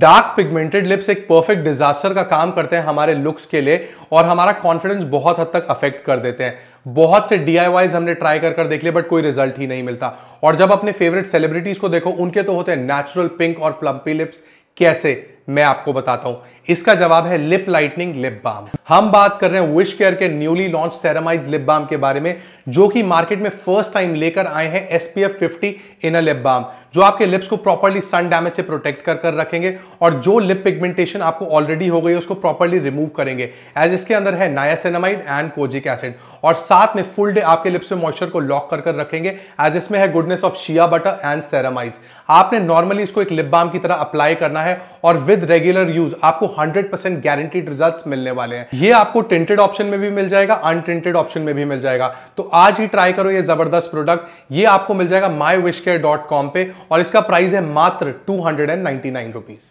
dark pigmented lips एक perfect disaster का काम करते हैं हमारे लुक्स के लिए और हमारा कॉन्फिडेंस बहुत हद तक अफेक्ट कर देते हैं बहुत से डी हमने ट्राई कर कर देख लिए बट कोई रिजल्ट ही नहीं मिलता और जब अपने फेवरेट सेलिब्रिटीज को देखो उनके तो होते हैं नेचुरल पिंक और प्लम्पी लिप्स कैसे मैं आपको बताता हूं इसका जवाब है लिप लाइटनिंग लिप बाम हम बात कर रहे हैं विश केयर के newly launch ceramides lip balm के बारे में जो कि मार्केट में फर्स्ट टाइम लेकर आए हैं एसपीएफ 50 इन लिप बाम जो आपके लिप्स को प्रॉपरली सन डैमेज से प्रोटेक्ट कर कर रखेंगे और जो लिप पिगमेंटेशन आपको ऑलरेडी हो गई है उसको प्रॉपरली रिमूव करेंगे एज इसके अंदर है नायासेनामाइड एंड कोजिक एसिड और साथ में फुल डे आपके लिप्स में मॉइस्चर को लॉक कर कर रखेंगे एज इसमें है goodness of shea butter and ceramides आपने नॉर्मली इसको एक लिप बाम की तरह अप्लाई करना है और विद विद रेगुलर यूज आपको 100 परसेंट गारंटीड रिजल्ट मिलने वाले हैं ये आपको टेंटेड ऑप्शन में भी मिल जाएगा अनटेंटेड ऑप्शन में भी मिल जाएगा तो आज ही ट्राई करो ये जबरदस्त प्रोडक्ट ये आपको मिल जाएगा माई पे और इसका प्राइस है मात्र two hundred and ninety nine rupees